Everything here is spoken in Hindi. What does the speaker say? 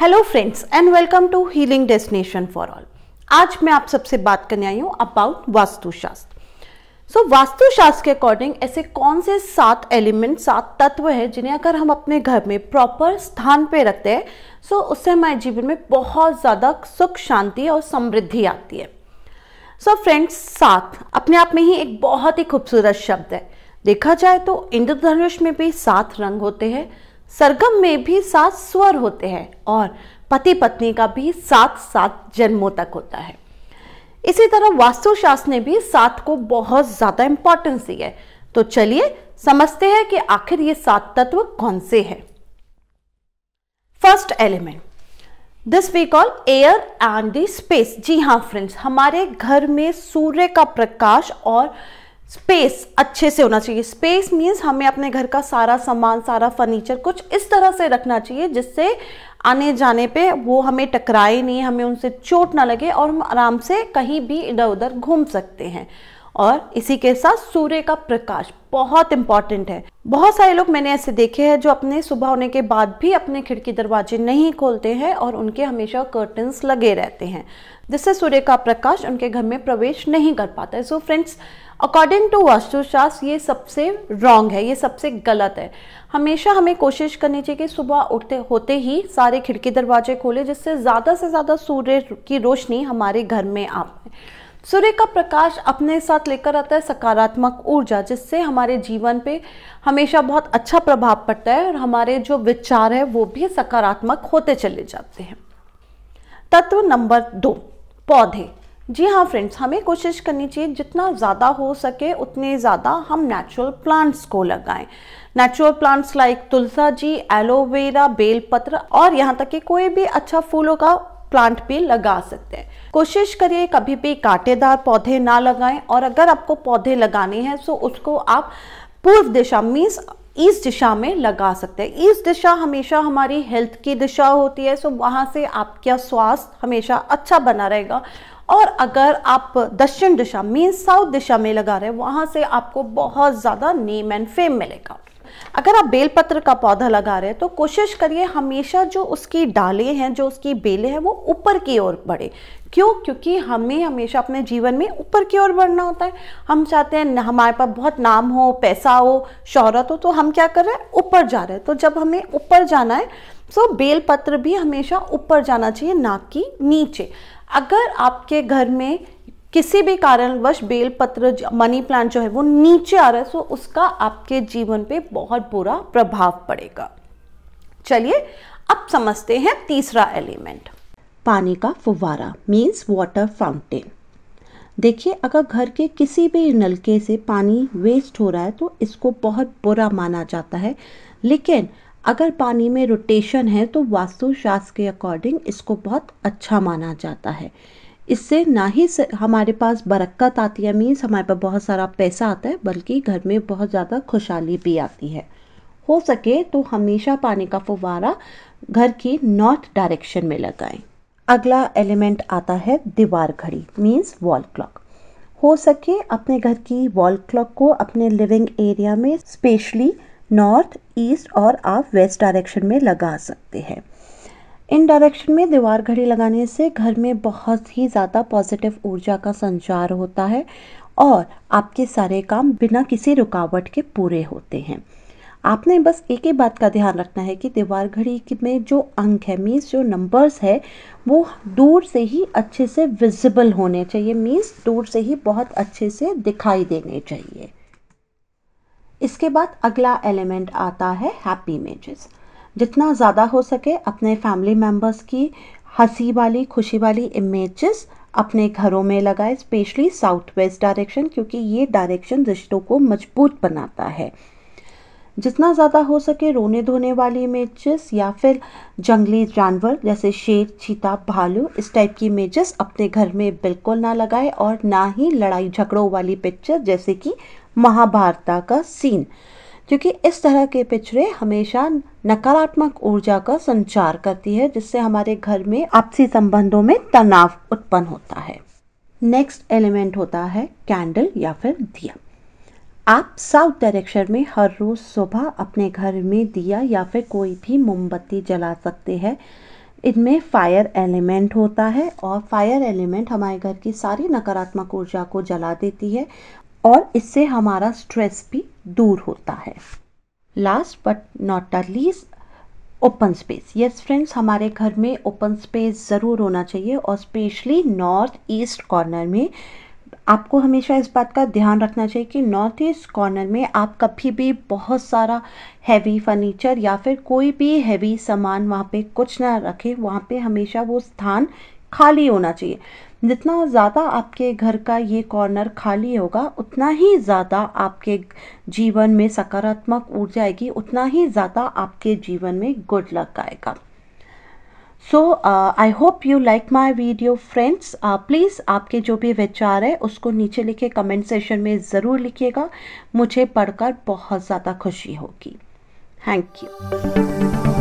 hello friends and welcome to healing destination for all आज मैं आप सबसे बात करने आई हूँ अबाउट वास्तुशास्त्र सो so, वास्तुशास्त्र के अकॉर्डिंग ऐसे कौन से सात एलिमेंट सात तत्व हैं जिन्हें अगर हम अपने घर में प्रॉपर स्थान पे रखते हैं सो so उससे हमारे जीवन में बहुत ज़्यादा सुख शांति और समृद्धि आती है सो so, फ्रेंड्स सात अपने आप में ही एक बहुत ही खूबसूरत शब्द है देखा जाए तो इंद्रधनुष में भी सात रंग होते हैं सरगम में भी सात स्वर होते हैं और पति पत्नी का भी सात सात जन्मों तक होता है इसी तरह वास्तुशास्त्र ने भी सात को बहुत ज़्यादा इंपॉर्टेंस दी है तो चलिए समझते हैं कि आखिर ये सात तत्व कौन से हैं first element this we call air and the space जी हाँ फ्रेंड्स हमारे घर में सूर्य का प्रकाश और स्पेस अच्छे से होना चाहिए स्पेस मीन्स हमें अपने घर का सारा सामान सारा फर्नीचर कुछ इस तरह से रखना चाहिए जिससे आने जाने पे वो हमें टकराए नहीं हमें उनसे चोट ना लगे और हम आराम से कहीं भी इधर उधर घूम सकते हैं और इसी के साथ सूर्य का प्रकाश बहुत इंपॉर्टेंट है बहुत सारे लोग मैंने ऐसे देखे हैं जो अपने सुबह होने के बाद भी अपने खिड़की दरवाजे नहीं खोलते हैं और उनके हमेशा कर्टन्स लगे रहते हैं जिससे सूर्य का प्रकाश उनके घर में प्रवेश नहीं कर पाता है so friends according to vastushastra ये सबसे रॉन्ग है ये सबसे गलत है हमेशा हमें कोशिश करनी चाहिए कि सुबह उठते होते ही सारे खिड़की दरवाजे खोले जिससे ज़्यादा से ज़्यादा सूर्य की रोशनी हमारे घर में आ पाए सूर्य का प्रकाश अपने साथ लेकर आता है सकारात्मक ऊर्जा जिससे हमारे जीवन पे हमेशा बहुत अच्छा प्रभाव पड़ता है और हमारे जो विचार है वो भी सकारात्मक होते चले जाते हैं तत्व नंबर दो पौधे जी हाँ फ्रेंड्स हमें कोशिश करनी चाहिए जितना ज़्यादा हो सके उतने ज़्यादा हम नेचुरल प्लांट्स को लगाएं नेचुरल प्लांट्स लाइक तुलसा जी एलोवेरा बेलपत्र और यहाँ तक कि कोई भी अच्छा फूलों का प्लांट भी लगा सकते हैं कोशिश करिए कभी भी कांटेदार पौधे ना लगाएं और अगर आपको पौधे लगाने हैं तो उसको आप पूर्व दिशा मीन्स इस दिशा में लगा सकते हैं इस दिशा हमेशा हमारी हेल्थ की दिशा होती है सो वहाँ से आपका स्वास्थ्य हमेशा अच्छा बना रहेगा और अगर आप दक्षिण दिशा मीन साउथ दिशा में लगा रहे हैं वहाँ से आपको बहुत ज़्यादा नेम एंड फेम मिलेगा अगर आप बेलपत्र का पौधा लगा रहे हैं तो कोशिश करिए हमेशा जो उसकी डालें हैं जो उसकी बेलें हैं वो ऊपर की ओर बढ़े क्यों क्योंकि हमें हमेशा अपने जीवन में ऊपर की ओर बढ़ना होता है हम चाहते हैं हमारे पास बहुत नाम हो पैसा हो शहरत हो तो हम क्या कर रहे हैं ऊपर जा रहे हैं तो जब हमें ऊपर जाना है सो तो बेलपत्र भी हमेशा ऊपर जाना चाहिए नाक की नीचे अगर आपके घर में किसी भी कारणवश बेल पत्र मनी प्लांट जो है वो नीचे आ रहा है सो उसका आपके जीवन पे बहुत बुरा प्रभाव पड़ेगा चलिए अब समझते हैं तीसरा एलिमेंट पानी का फुवारा मीन्स वाटर फाउंटेन देखिए अगर घर के किसी भी नलके से पानी वेस्ट हो रहा है तो इसको बहुत बुरा माना जाता है लेकिन अगर पानी में रोटेशन है तो वास्तुशास्त्र के अकॉर्डिंग इसको बहुत अच्छा माना जाता है इससे ना ही हमारे पास बरक्कत आती है मीन्स हमारे पास बहुत सारा पैसा आता है बल्कि घर में बहुत ज़्यादा खुशहाली भी आती है हो सके तो हमेशा पानी का फुवारा घर की नॉर्थ डायरेक्शन में लगाएं अगला एलिमेंट आता है दीवार घड़ी मीन्स वॉल क्लॉक हो सके अपने घर की वॉल क्लॉक को अपने लिविंग एरिया में स्पेशली नॉर्थ ईस्ट और आप वेस्ट डायरेक्शन में लगा सकते हैं इन डायरेक्शन में दीवार घड़ी लगाने से घर में बहुत ही ज़्यादा पॉजिटिव ऊर्जा का संचार होता है और आपके सारे काम बिना किसी रुकावट के पूरे होते हैं आपने बस एक ही बात का ध्यान रखना है कि दीवार घड़ी में जो अंक है मीन्स जो नंबर्स है वो दूर से ही अच्छे से विजिबल होने चाहिए मीन्स दूर से ही बहुत अच्छे से दिखाई देने चाहिए इसके बाद अगला एलिमेंट आता है हैप्पी इमेजेस जितना ज़्यादा हो सके अपने फैमिली मेम्बर्स की हंसी वाली खुशी वाली इमेजेस अपने घरों में लगाए स्पेशली साउथ वेस्ट डायरेक्शन क्योंकि ये डायरेक्शन रिश्तों को मजबूत बनाता है जितना ज़्यादा हो सके रोने धोने वाली इमेजेस या फिर जंगली जानवर जैसे शेर चीता भालू इस टाइप की इमेजेस अपने घर में बिल्कुल ना लगाए और ना ही लड़ाई झगड़ों वाली पिक्चर जैसे कि महाभारता का सीन क्योंकि इस तरह के पिछड़े हमेशा नकारात्मक ऊर्जा का संचार करती है जिससे हमारे घर में आपसी संबंधों में तनाव उत्पन्न होता है नेक्स्ट एलिमेंट होता है कैंडल या फिर दिया आप साउथ डायरेक्शन में हर रोज़ सुबह अपने घर में दिया या फिर कोई भी मोमबत्ती जला सकते हैं इनमें फायर एलिमेंट होता है और फायर एलिमेंट हमारे घर की सारी नकारात्मक ऊर्जा को जला देती है और इससे हमारा स्ट्रेस भी दूर होता है last but not the least open space yes friends हमारे घर में ओपन स्पेस ज़रूर होना चाहिए और स्पेशली नॉर्थ ईस्ट कॉर्नर में आपको हमेशा इस बात का ध्यान रखना चाहिए कि नॉर्थ ईस्ट कॉर्नर में आप कभी भी बहुत सारा हैवी फर्नीचर या फिर कोई भी हैवी सामान वहाँ पे कुछ ना रखें वहाँ पे हमेशा वो स्थान खाली होना चाहिए जितना ज़्यादा आपके घर का ये कॉर्नर खाली होगा उतना ही ज़्यादा आपके जीवन में सकारात्मक ऊर्जा आएगी उतना ही ज़्यादा आपके जीवन में गुड लक आएगा so I hope you like my video friends please आपके जो भी विचार है उसको नीचे लिखे कमेंट सेशन में ज़रूर लिखिएगा मुझे पढ़कर बहुत ज़्यादा खुशी होगी थैंक यू